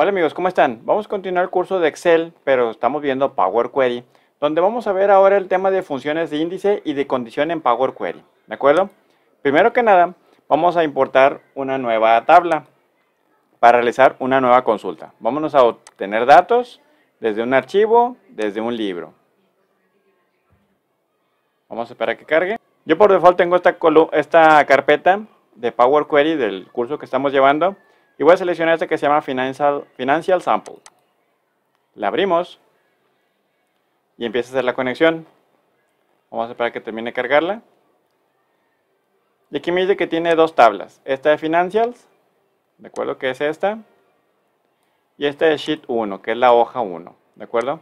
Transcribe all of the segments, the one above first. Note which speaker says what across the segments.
Speaker 1: Hola amigos, ¿cómo están? Vamos a continuar el curso de Excel, pero estamos viendo Power Query, donde vamos a ver ahora el tema de funciones de índice y de condición en Power Query, ¿de acuerdo? Primero que nada, vamos a importar una nueva tabla para realizar una nueva consulta. Vámonos a obtener datos desde un archivo, desde un libro. Vamos a esperar a que cargue. Yo por default tengo esta, esta carpeta de Power Query del curso que estamos llevando y voy a seleccionar este que se llama Financial, Financial Sample. La abrimos y empieza a hacer la conexión. Vamos a esperar que termine de cargarla. Y aquí me dice que tiene dos tablas. Esta de Financials, ¿de acuerdo? Que es esta. Y esta de Sheet 1, que es la hoja 1, ¿de acuerdo?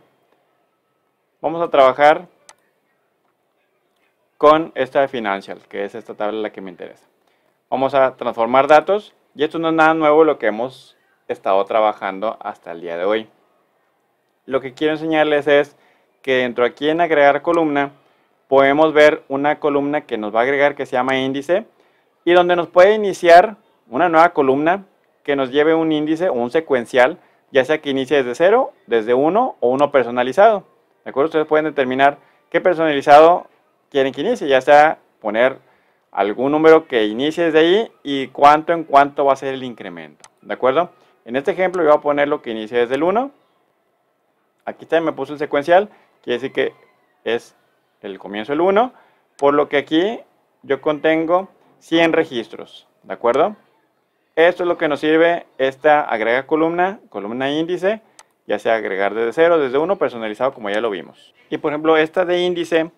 Speaker 1: Vamos a trabajar con esta de Financials, que es esta tabla la que me interesa. Vamos a transformar datos y esto no es nada nuevo lo que hemos estado trabajando hasta el día de hoy. Lo que quiero enseñarles es que dentro aquí en agregar columna podemos ver una columna que nos va a agregar que se llama índice y donde nos puede iniciar una nueva columna que nos lleve un índice o un secuencial, ya sea que inicie desde 0, desde 1 o uno personalizado. ¿De acuerdo? Ustedes pueden determinar qué personalizado quieren que inicie, ya sea poner algún número que inicie desde ahí y cuánto en cuánto va a ser el incremento. ¿De acuerdo? En este ejemplo yo voy a poner lo que inicie desde el 1. Aquí también me puso el secuencial, quiere decir que es el comienzo del 1, por lo que aquí yo contengo 100 registros. ¿De acuerdo? Esto es lo que nos sirve esta agrega columna, columna índice, ya sea agregar desde 0, desde 1, personalizado como ya lo vimos. Y por ejemplo, esta de índice,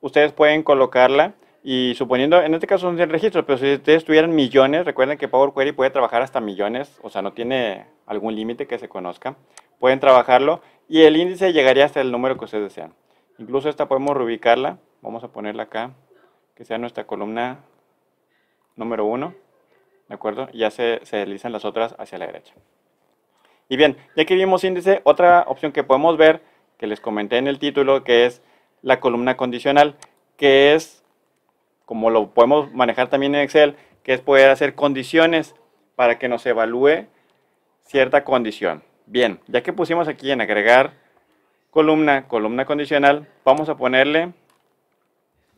Speaker 1: ustedes pueden colocarla y suponiendo, en este caso son 100 registros, pero si ustedes tuvieran millones, recuerden que Power Query puede trabajar hasta millones, o sea, no tiene algún límite que se conozca. Pueden trabajarlo y el índice llegaría hasta el número que ustedes desean. Incluso esta podemos reubicarla, vamos a ponerla acá, que sea nuestra columna número 1, ¿de acuerdo? ya se, se deslizan las otras hacia la derecha. Y bien, ya que vimos índice, otra opción que podemos ver, que les comenté en el título, que es la columna condicional, que es como lo podemos manejar también en Excel, que es poder hacer condiciones para que nos evalúe cierta condición. Bien, ya que pusimos aquí en agregar columna, columna condicional, vamos a ponerle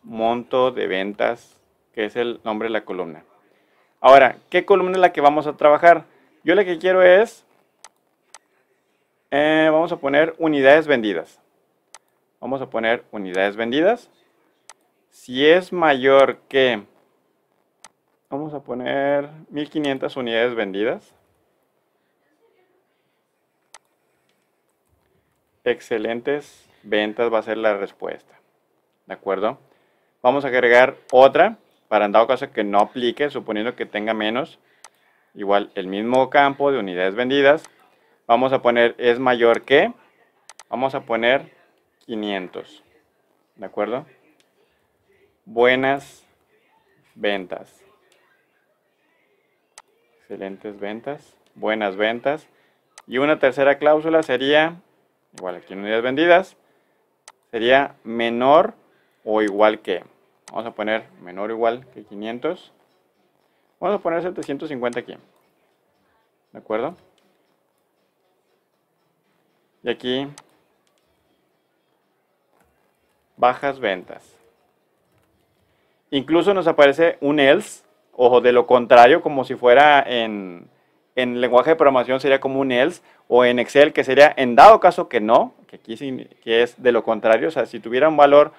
Speaker 1: monto de ventas, que es el nombre de la columna. Ahora, ¿qué columna es la que vamos a trabajar? Yo lo que quiero es, eh, vamos a poner unidades vendidas. Vamos a poner unidades vendidas si es mayor que, vamos a poner 1500 unidades vendidas. Excelentes ventas va a ser la respuesta. ¿De acuerdo? Vamos a agregar otra para en dado caso que no aplique, suponiendo que tenga menos. Igual el mismo campo de unidades vendidas. Vamos a poner es mayor que. Vamos a poner 500. ¿De acuerdo? buenas ventas. Excelentes ventas, buenas ventas. Y una tercera cláusula sería, igual aquí en unidades vendidas, sería menor o igual que. Vamos a poner menor o igual que 500. Vamos a poner 750 aquí. ¿De acuerdo? Y aquí, bajas ventas. Incluso nos aparece un else, ojo de lo contrario, como si fuera en, lenguaje de programación sería como un else, o en Excel que sería en dado caso que no, que aquí que es de lo contrario, o sea, si tuviera un valor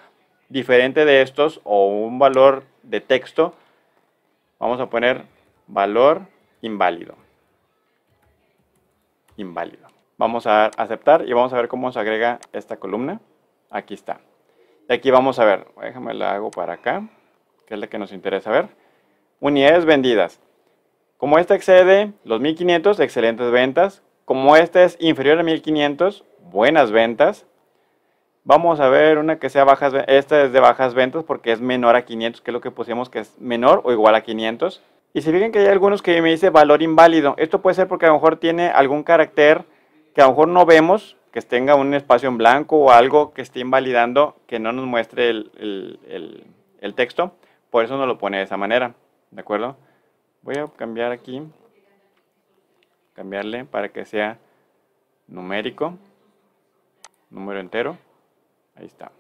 Speaker 1: diferente de estos o un valor de texto, vamos a poner valor inválido. Inválido. Vamos a aceptar y vamos a ver cómo se agrega esta columna. Aquí está. Y aquí vamos a ver, déjame la hago para acá que es la que nos interesa ver. Unidades vendidas. Como esta excede los 1500, excelentes ventas. Como esta es inferior a 1500, buenas ventas. Vamos a ver una que sea bajas, esta es de bajas ventas porque es menor a 500, que es lo que pusimos que es menor o igual a 500. Y si fijan que hay algunos que me dice valor inválido, esto puede ser porque a lo mejor tiene algún carácter que a lo mejor no vemos, que tenga un espacio en blanco o algo que esté invalidando, que no nos muestre el, el texto. Por eso no lo pone de esa manera, ¿de acuerdo? Voy a cambiar aquí, cambiarle para que sea numérico, número entero, ahí está.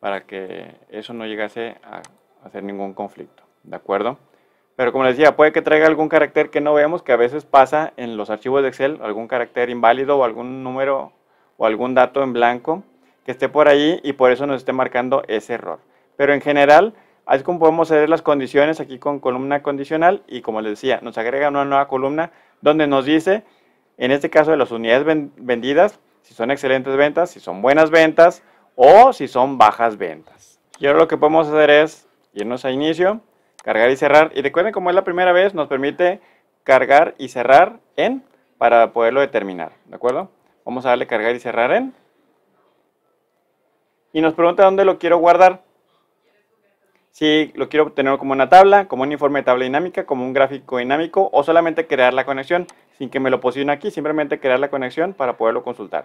Speaker 1: Para que eso no llegase a hacer ningún conflicto, ¿de acuerdo? Pero como les decía, puede que traiga algún carácter que no veamos, que a veces pasa en los archivos de Excel, algún carácter inválido o algún número o algún dato en blanco que esté por ahí y por eso nos esté marcando ese error. Pero en general, Así como podemos hacer las condiciones aquí con columna condicional y como les decía, nos agrega una nueva columna donde nos dice, en este caso de las unidades vendidas, si son excelentes ventas, si son buenas ventas o si son bajas ventas. Y ahora lo que podemos hacer es irnos a inicio, cargar y cerrar. Y recuerden como es la primera vez, nos permite cargar y cerrar en para poderlo determinar, ¿de acuerdo? Vamos a darle cargar y cerrar en. Y nos pregunta dónde lo quiero guardar si lo quiero obtener como una tabla, como un informe de tabla dinámica, como un gráfico dinámico o solamente crear la conexión sin que me lo posicione aquí, simplemente crear la conexión para poderlo consultar.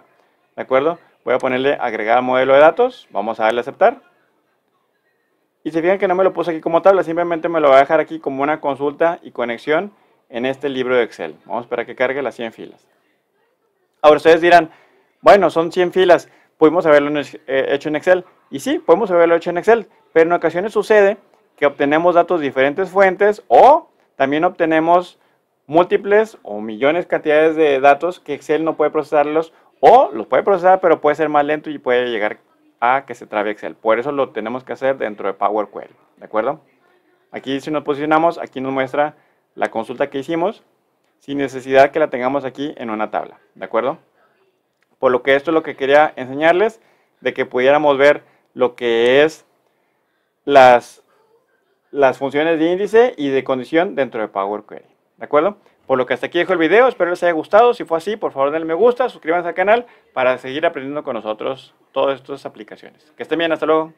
Speaker 1: ¿De acuerdo? Voy a ponerle agregar modelo de datos, vamos a darle a aceptar. Y se fijan que no me lo puse aquí como tabla, simplemente me lo voy a dejar aquí como una consulta y conexión en este libro de Excel. Vamos para que cargue las 100 filas. Ahora ustedes dirán, bueno, son 100 filas, pudimos haberlo eh, hecho en Excel. Y sí, podemos haberlo hecho en Excel, pero en ocasiones sucede que obtenemos datos de diferentes fuentes o también obtenemos múltiples o millones cantidades de datos que Excel no puede procesarlos o los puede procesar pero puede ser más lento y puede llegar a que se trabe Excel. Por eso lo tenemos que hacer dentro de Power Query, ¿de acuerdo? Aquí si nos posicionamos, aquí nos muestra la consulta que hicimos sin necesidad que la tengamos aquí en una tabla, ¿de acuerdo? Por lo que esto es lo que quería enseñarles, de que pudiéramos ver lo que es las, las funciones de índice y de condición dentro de Power Query. ¿De acuerdo? Por lo que hasta aquí dejo el video, espero les haya gustado. Si fue así, por favor denle me gusta, suscríbanse al canal para seguir aprendiendo con nosotros todas estas aplicaciones. Que estén bien, hasta luego.